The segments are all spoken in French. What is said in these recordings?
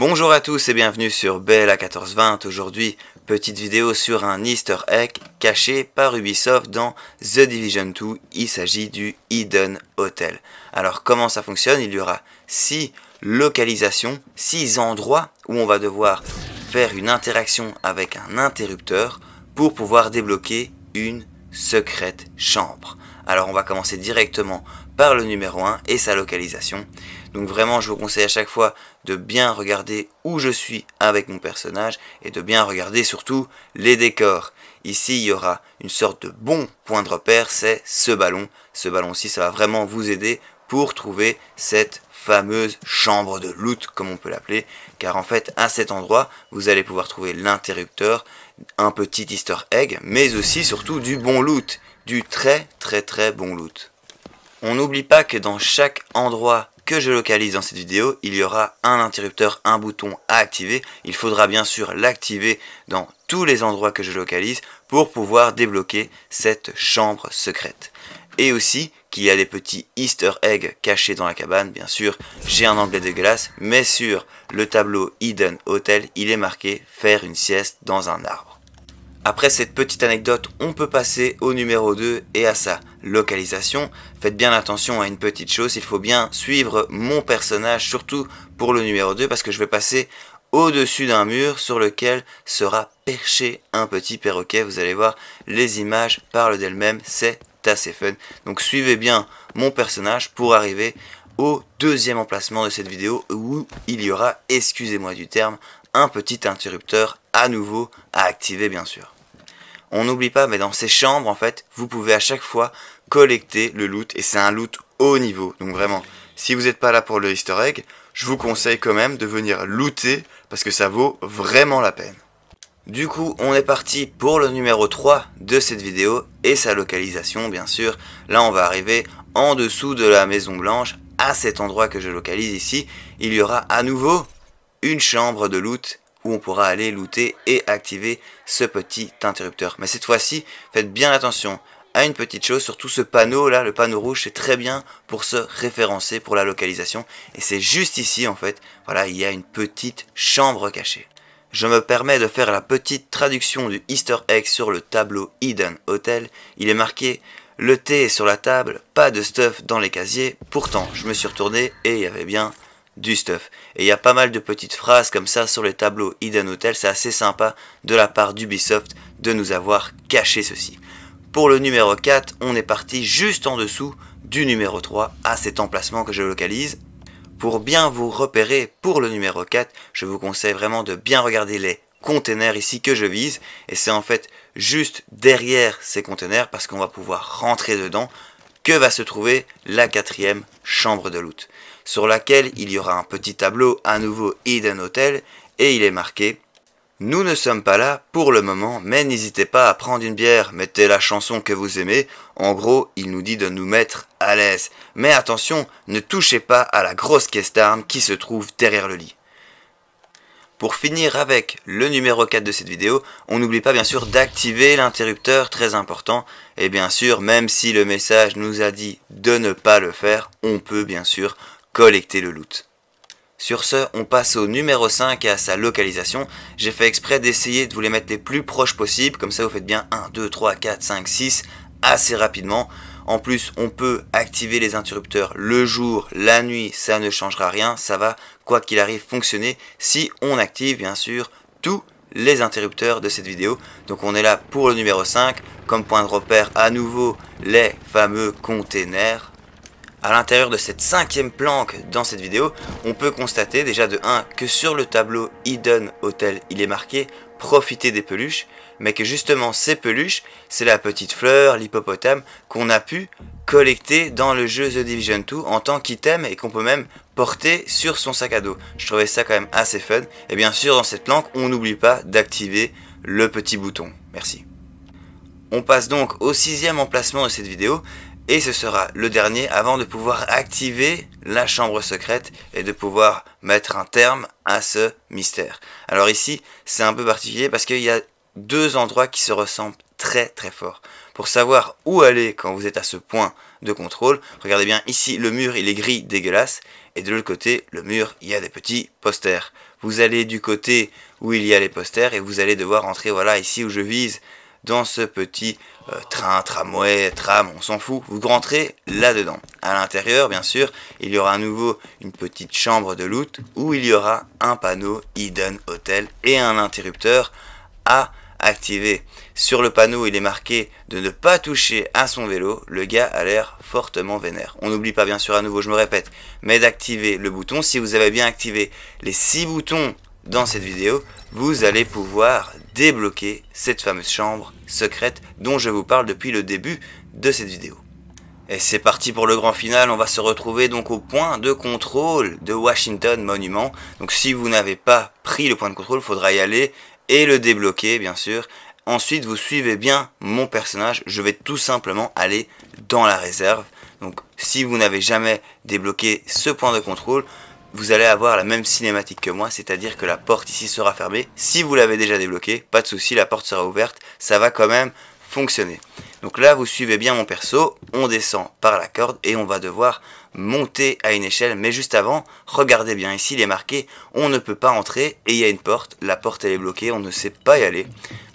Bonjour à tous et bienvenue sur Belle à 1420. Aujourd'hui, petite vidéo sur un easter egg caché par Ubisoft dans The Division 2. Il s'agit du Hidden Hotel. Alors comment ça fonctionne Il y aura 6 localisations, 6 endroits où on va devoir faire une interaction avec un interrupteur pour pouvoir débloquer une secrète chambre. Alors on va commencer directement par le numéro 1 et sa localisation. Donc vraiment je vous conseille à chaque fois de bien regarder où je suis avec mon personnage et de bien regarder surtout les décors. Ici, il y aura une sorte de bon point de repère, c'est ce ballon. Ce ballon-ci, ça va vraiment vous aider pour trouver cette fameuse chambre de loot, comme on peut l'appeler, car en fait, à cet endroit, vous allez pouvoir trouver l'interrupteur, un petit easter egg, mais aussi surtout du bon loot, du très très très bon loot. On n'oublie pas que dans chaque endroit que je localise dans cette vidéo, il y aura un interrupteur, un bouton à activer. Il faudra bien sûr l'activer dans tous les endroits que je localise pour pouvoir débloquer cette chambre secrète. Et aussi qu'il y a des petits easter eggs cachés dans la cabane, bien sûr, j'ai un anglais de glace. mais sur le tableau Hidden Hotel, il est marqué faire une sieste dans un arbre. Après cette petite anecdote, on peut passer au numéro 2 et à sa localisation. Faites bien attention à une petite chose, il faut bien suivre mon personnage, surtout pour le numéro 2, parce que je vais passer au-dessus d'un mur sur lequel sera perché un petit perroquet. Vous allez voir, les images parlent d'elles-mêmes, c'est assez fun. Donc suivez bien mon personnage pour arriver au deuxième emplacement de cette vidéo où il y aura, excusez-moi du terme, un petit interrupteur à nouveau à activer bien sûr. On n'oublie pas, mais dans ces chambres en fait, vous pouvez à chaque fois collecter le loot et c'est un loot haut niveau. Donc vraiment, si vous n'êtes pas là pour le easter egg, je vous conseille quand même de venir looter parce que ça vaut vraiment la peine. Du coup, on est parti pour le numéro 3 de cette vidéo et sa localisation bien sûr. Là, on va arriver en dessous de la Maison Blanche, à cet endroit que je localise ici. Il y aura à nouveau une chambre de loot où on pourra aller looter et activer ce petit interrupteur. Mais cette fois-ci, faites bien attention à une petite chose, surtout ce panneau là, le panneau rouge, c'est très bien pour se référencer pour la localisation. Et c'est juste ici en fait, voilà, il y a une petite chambre cachée. Je me permets de faire la petite traduction du Easter egg sur le tableau Hidden Hotel. Il est marqué le thé est sur la table, pas de stuff dans les casiers. Pourtant, je me suis retourné et il y avait bien du stuff. Et il y a pas mal de petites phrases comme ça sur les tableaux Hidden Hotel, c'est assez sympa de la part d'Ubisoft de nous avoir caché ceci. Pour le numéro 4, on est parti juste en dessous du numéro 3 à cet emplacement que je localise. Pour bien vous repérer pour le numéro 4, je vous conseille vraiment de bien regarder les containers ici que je vise. Et c'est en fait juste derrière ces conteneurs parce qu'on va pouvoir rentrer dedans que va se trouver la quatrième chambre de loot, sur laquelle il y aura un petit tableau à nouveau Hidden hôtel, et il est marqué Nous ne sommes pas là pour le moment, mais n'hésitez pas à prendre une bière, mettez la chanson que vous aimez. En gros, il nous dit de nous mettre à l'aise. Mais attention, ne touchez pas à la grosse caisse d'armes qui se trouve derrière le lit. Pour finir avec le numéro 4 de cette vidéo, on n'oublie pas bien sûr d'activer l'interrupteur, très important. Et bien sûr, même si le message nous a dit de ne pas le faire, on peut bien sûr collecter le loot. Sur ce, on passe au numéro 5 et à sa localisation. J'ai fait exprès d'essayer de vous les mettre les plus proches possible. comme ça vous faites bien 1, 2, 3, 4, 5, 6 assez rapidement. En plus, on peut activer les interrupteurs le jour, la nuit, ça ne changera rien, ça va, quoi qu'il arrive, fonctionner si on active bien sûr tous les interrupteurs de cette vidéo. Donc on est là pour le numéro 5, comme point de repère à nouveau les fameux containers. À l'intérieur de cette cinquième planque dans cette vidéo, on peut constater déjà de 1 que sur le tableau Hidden Hotel, il est marqué profiter des peluches, mais que justement ces peluches, c'est la petite fleur, l'hippopotame, qu'on a pu collecter dans le jeu The Division 2 en tant qu'item et qu'on peut même porter sur son sac à dos. Je trouvais ça quand même assez fun. Et bien sûr, dans cette langue on n'oublie pas d'activer le petit bouton. Merci. On passe donc au sixième emplacement de cette vidéo, et ce sera le dernier avant de pouvoir activer la chambre secrète et de pouvoir mettre un terme à ce mystère. Alors ici, c'est un peu particulier parce qu'il y a deux endroits qui se ressemblent très très fort. Pour savoir où aller quand vous êtes à ce point de contrôle, regardez bien ici, le mur il est gris dégueulasse et de l'autre côté, le mur, il y a des petits posters. Vous allez du côté où il y a les posters et vous allez devoir entrer voilà ici où je vise dans ce petit euh, train, tramway, tram, on s'en fout. Vous rentrez là-dedans. À l'intérieur, bien sûr, il y aura à nouveau une petite chambre de loot où il y aura un panneau Hidden Hotel et un interrupteur à activer. Sur le panneau, il est marqué de ne pas toucher à son vélo. Le gars a l'air fortement vénère. On n'oublie pas, bien sûr, à nouveau, je me répète, mais d'activer le bouton. Si vous avez bien activé les 6 boutons dans cette vidéo, vous allez pouvoir débloquer cette fameuse chambre secrète dont je vous parle depuis le début de cette vidéo. Et c'est parti pour le grand final, on va se retrouver donc au point de contrôle de Washington Monument. Donc si vous n'avez pas pris le point de contrôle, faudra y aller et le débloquer bien sûr. Ensuite, vous suivez bien mon personnage, je vais tout simplement aller dans la réserve. Donc si vous n'avez jamais débloqué ce point de contrôle, vous allez avoir la même cinématique que moi, c'est-à-dire que la porte ici sera fermée. Si vous l'avez déjà débloquée, pas de souci, la porte sera ouverte, ça va quand même fonctionner. Donc là, vous suivez bien mon perso, on descend par la corde et on va devoir monter à une échelle. Mais juste avant, regardez bien ici, il est marqué « On ne peut pas entrer » et il y a une porte. La porte, elle est bloquée, on ne sait pas y aller.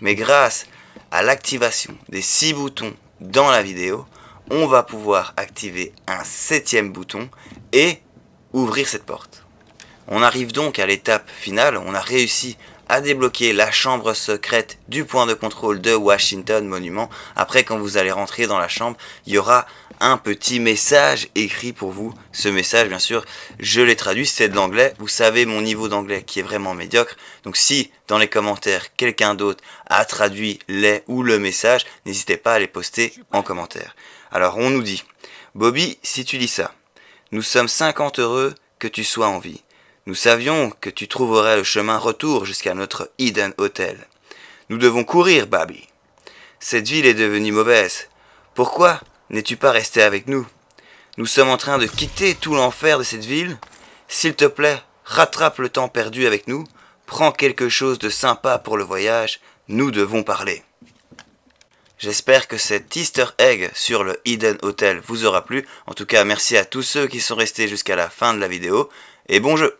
Mais grâce à l'activation des six boutons dans la vidéo, on va pouvoir activer un septième bouton et ouvrir cette porte. On arrive donc à l'étape finale, on a réussi à débloquer la chambre secrète du point de contrôle de Washington Monument. Après, quand vous allez rentrer dans la chambre, il y aura un petit message écrit pour vous. Ce message, bien sûr, je l'ai traduit, c'est de l'anglais. Vous savez mon niveau d'anglais qui est vraiment médiocre. Donc si dans les commentaires, quelqu'un d'autre a traduit les ou le message, n'hésitez pas à les poster en commentaire. Alors on nous dit, Bobby, si tu lis ça, nous sommes cinquante heureux que tu sois en vie. Nous savions que tu trouverais le chemin retour jusqu'à notre Eden Hotel. Nous devons courir, Babi. Cette ville est devenue mauvaise. Pourquoi n'es-tu pas resté avec nous Nous sommes en train de quitter tout l'enfer de cette ville. S'il te plaît, rattrape le temps perdu avec nous. Prends quelque chose de sympa pour le voyage. Nous devons parler. J'espère que cet Easter egg sur le Hidden Hotel vous aura plu. En tout cas, merci à tous ceux qui sont restés jusqu'à la fin de la vidéo et bon jeu